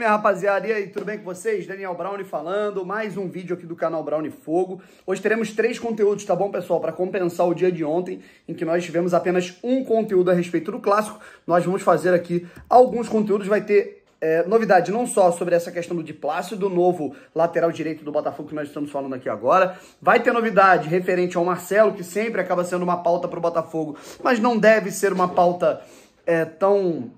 minha rapaziada? E aí, tudo bem com vocês? Daniel Brown falando, mais um vídeo aqui do canal Brown Fogo. Hoje teremos três conteúdos, tá bom, pessoal? Para compensar o dia de ontem, em que nós tivemos apenas um conteúdo a respeito do clássico, nós vamos fazer aqui alguns conteúdos, vai ter é, novidade não só sobre essa questão do Diplácio, do novo lateral direito do Botafogo que nós estamos falando aqui agora. Vai ter novidade referente ao Marcelo, que sempre acaba sendo uma pauta para o Botafogo, mas não deve ser uma pauta é, tão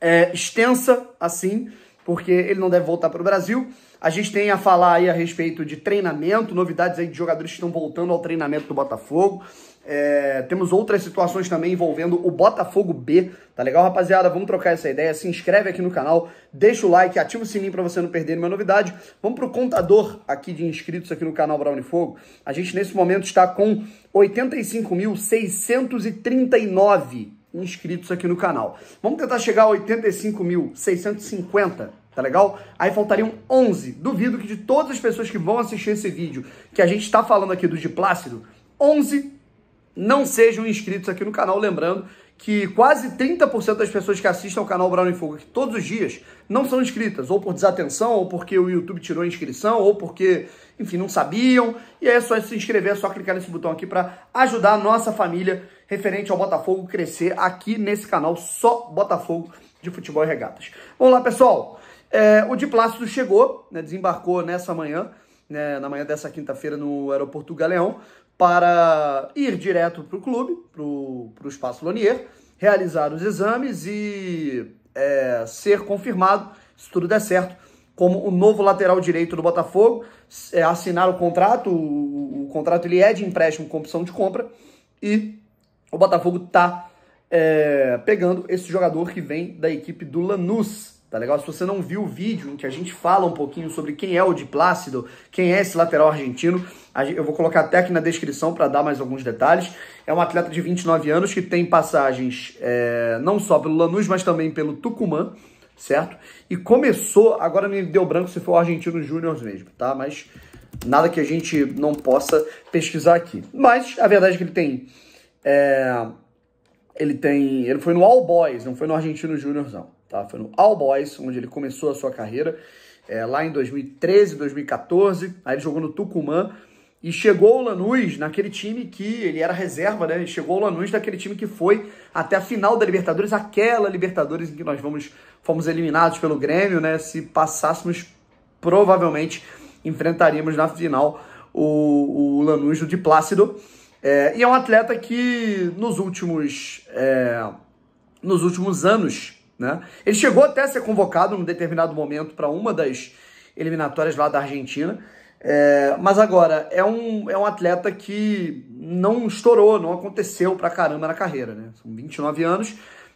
é, extensa assim porque ele não deve voltar para o Brasil. A gente tem a falar aí a respeito de treinamento, novidades aí de jogadores que estão voltando ao treinamento do Botafogo. É, temos outras situações também envolvendo o Botafogo B, tá legal, rapaziada? Vamos trocar essa ideia. Se inscreve aqui no canal, deixa o like, ativa o sininho para você não perder nenhuma novidade. Vamos pro contador aqui de inscritos aqui no canal Brown e Fogo. A gente nesse momento está com 85.639 inscritos aqui no canal. Vamos tentar chegar a 85.650, tá legal? Aí faltariam 11. Duvido que de todas as pessoas que vão assistir esse vídeo, que a gente está falando aqui do Diplácido, 11 não sejam inscritos aqui no canal. Lembrando que quase 30% das pessoas que assistem ao canal Brown em Fogo aqui todos os dias não são inscritas, ou por desatenção, ou porque o YouTube tirou a inscrição, ou porque, enfim, não sabiam. E aí é só se inscrever, é só clicar nesse botão aqui para ajudar a nossa família referente ao Botafogo crescer aqui nesse canal só Botafogo de futebol e regatas. Vamos lá, pessoal. É, o Diplácido chegou, né, desembarcou nessa manhã, né, na manhã dessa quinta-feira no aeroporto do Galeão, para ir direto para o clube, para o Espaço Lonier, realizar os exames e é, ser confirmado, se tudo der certo, como o novo lateral direito do Botafogo, é, assinar o contrato, o, o, contrato ele é de empréstimo com opção de compra, e o Botafogo está é, pegando esse jogador que vem da equipe do Lanús tá legal? Se você não viu o vídeo em que a gente fala um pouquinho sobre quem é o Di Plácido, quem é esse lateral argentino, eu vou colocar até aqui na descrição para dar mais alguns detalhes. É um atleta de 29 anos que tem passagens é, não só pelo Lanús, mas também pelo Tucumã, certo? E começou, agora me deu branco se foi o Argentino Júnior mesmo, tá? Mas nada que a gente não possa pesquisar aqui. Mas a verdade é que ele tem... É, ele tem... Ele foi no All Boys, não foi no Argentino Júnior, não. Tá? Foi no All Boys, onde ele começou a sua carreira, é, lá em 2013, 2014. Aí ele jogou no Tucumã e chegou o Lanús naquele time que ele era reserva, né? chegou o Lanús daquele time que foi até a final da Libertadores, aquela Libertadores em que nós vamos, fomos eliminados pelo Grêmio, né? Se passássemos, provavelmente enfrentaríamos na final o, o Lanús de Plácido. É, e é um atleta que nos últimos, é, nos últimos anos né? Ele chegou até a ser convocado num determinado momento para uma das eliminatórias lá da Argentina. É, mas agora, é um, é um atleta que não estourou, não aconteceu pra caramba na carreira, né? São 29 anos,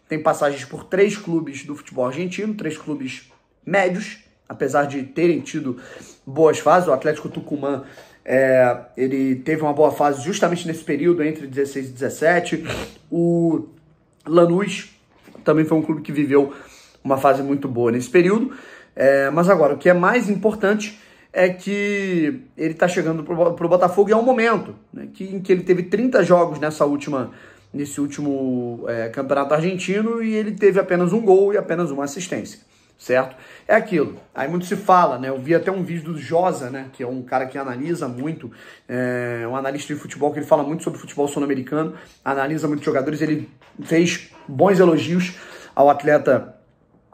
tem passagens por três clubes do futebol argentino, três clubes médios, apesar de terem tido boas fases. O Atlético Tucumã, é, ele teve uma boa fase justamente nesse período, entre 16 e 17. O Lanús também foi um clube que viveu uma fase muito boa nesse período. É, mas agora, o que é mais importante é que ele está chegando para o Botafogo e é um momento né, que, em que ele teve 30 jogos nessa última nesse último é, campeonato argentino e ele teve apenas um gol e apenas uma assistência certo? É aquilo. Aí muito se fala, né? Eu vi até um vídeo do Josa, né? Que é um cara que analisa muito, é um analista de futebol que ele fala muito sobre futebol sul-americano, analisa muitos jogadores. Ele fez bons elogios ao atleta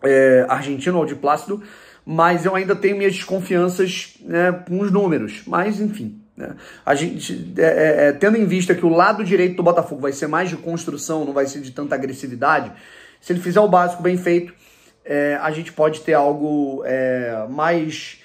é, argentino, ao de Plácido, mas eu ainda tenho minhas desconfianças né, com os números. Mas enfim, né? a gente, é, é, é, tendo em vista que o lado direito do Botafogo vai ser mais de construção, não vai ser de tanta agressividade, se ele fizer o básico bem feito, é, a gente pode ter algo é, mais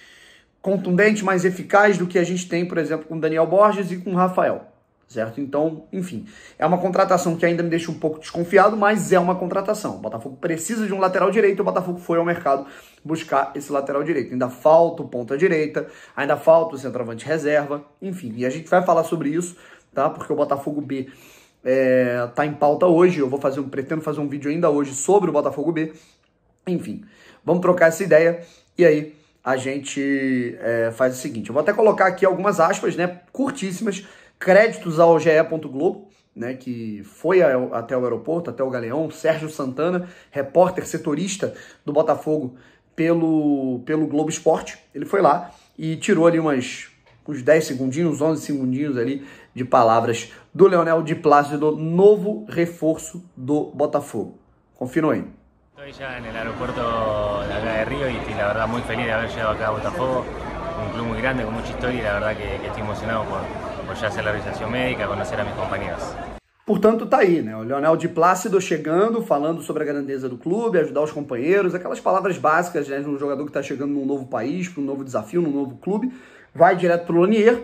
contundente, mais eficaz do que a gente tem, por exemplo, com Daniel Borges e com Rafael. Certo? Então, enfim, é uma contratação que ainda me deixa um pouco desconfiado, mas é uma contratação. O Botafogo precisa de um lateral direito, o Botafogo foi ao mercado buscar esse lateral direito. Ainda falta o ponta direita, ainda falta o centroavante reserva, enfim, e a gente vai falar sobre isso, tá? Porque o Botafogo B é, tá em pauta hoje. Eu vou fazer um, pretendo fazer um vídeo ainda hoje sobre o Botafogo B, enfim, vamos trocar essa ideia e aí a gente é, faz o seguinte. Eu vou até colocar aqui algumas aspas, né, curtíssimas, créditos ao GE. Globo, né, que foi até o aeroporto, até o Galeão, Sérgio Santana, repórter setorista do Botafogo pelo, pelo Globo Esporte, ele foi lá e tirou ali umas uns 10 segundinhos, 11 segundinhos ali de palavras do Leonel de Plácido, novo reforço do Botafogo. Confiram aí. Estoy ya en el aeropuerto de acá de Río y estoy la verdad muy feliz de haber llegado acá a Botafogo, un club muy grande con mucha historia y la verdad que, que estoy emocionado por, por ya hacer la realización médica, conocer a mis compañeros. Portanto, tá aí, né? O Leonel de Plácido chegando, falando sobre a grandeza do clube, ajudar os companheiros, aquelas palavras básicas, né? De um jogador que está chegando num novo país, para um novo desafio, num novo clube, vai direto para o Lonier,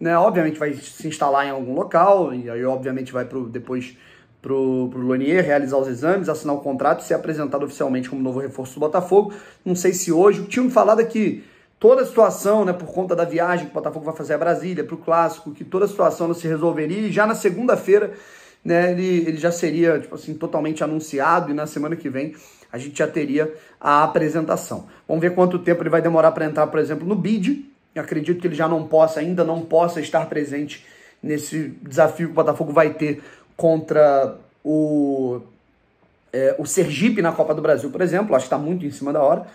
né? Obviamente vai se instalar em algum local, e aí, obviamente, vai pro, depois para o Lonier realizar os exames, assinar o contrato e ser apresentado oficialmente como novo reforço do Botafogo. Não sei se hoje. tinham falado aqui toda a situação, né, por conta da viagem que o Botafogo vai fazer a Brasília, para o Clássico, que toda a situação não se resolveria e já na segunda-feira né, ele, ele já seria tipo assim, totalmente anunciado e na semana que vem a gente já teria a apresentação. Vamos ver quanto tempo ele vai demorar para entrar, por exemplo, no BID. acredito que ele já não possa, ainda não possa estar presente nesse desafio que o Botafogo vai ter contra o, é, o Sergipe na Copa do Brasil, por exemplo. Acho que está muito em cima da hora.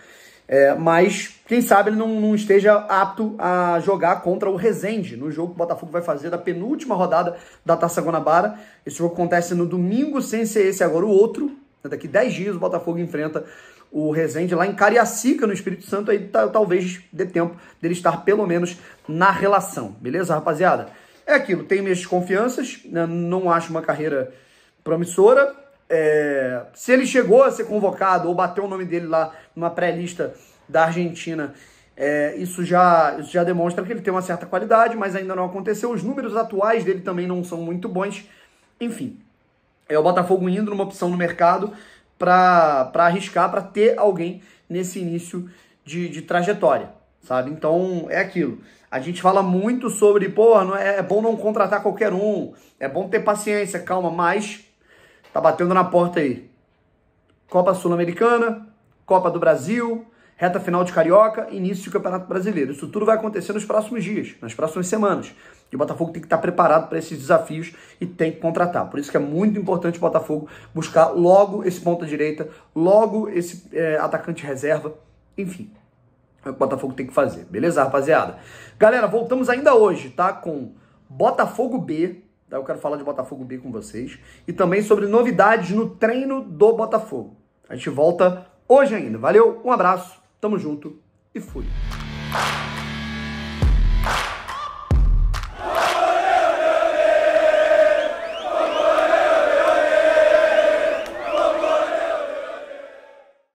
É, mas quem sabe ele não, não, esteja apto a jogar contra o Rezende no jogo que o Botafogo vai fazer da penúltima rodada da Taça Guanabara. Esse jogo acontece no domingo, sem ser esse agora o outro. Né, daqui 10 dias o Botafogo enfrenta o Rezende lá em Cariacica, no Espírito Santo. Aí talvez dê tempo dele estar pelo menos na relação. Beleza, rapaziada? é aquilo, tenho minhas desconfianças, né? não acho uma carreira promissora. É... se ele chegou a ser convocado ou bateu o nome dele lá numa pré-lista da Argentina, é... isso, já, isso já demonstra que ele tem uma certa qualidade, mas ainda não aconteceu. Os números atuais dele também não são muito bons. Enfim, é o Botafogo indo numa opção no mercado para arriscar, para ter alguém nesse início de, de trajetória sabe? Então é aquilo. A gente fala muito sobre, pô, não é, é bom não contratar qualquer um, é bom ter paciência, calma, mas tá batendo na porta aí. Copa Sul-Americana, Copa do Brasil, reta final de Carioca, início de Campeonato Brasileiro. Isso tudo vai acontecer nos próximos dias, nas próximas semanas. E o Botafogo tem que estar preparado para esses desafios e tem que contratar. Por isso que é muito importante o Botafogo buscar logo esse ponta direita, logo esse é, atacante reserva, enfim o Botafogo tem que fazer. Beleza, rapaziada? Galera, voltamos ainda hoje, tá? Com Botafogo B. Tá? Eu quero falar de Botafogo B com vocês. E também sobre novidades no treino do Botafogo. A gente volta hoje ainda. Valeu, um abraço, tamo junto e fui.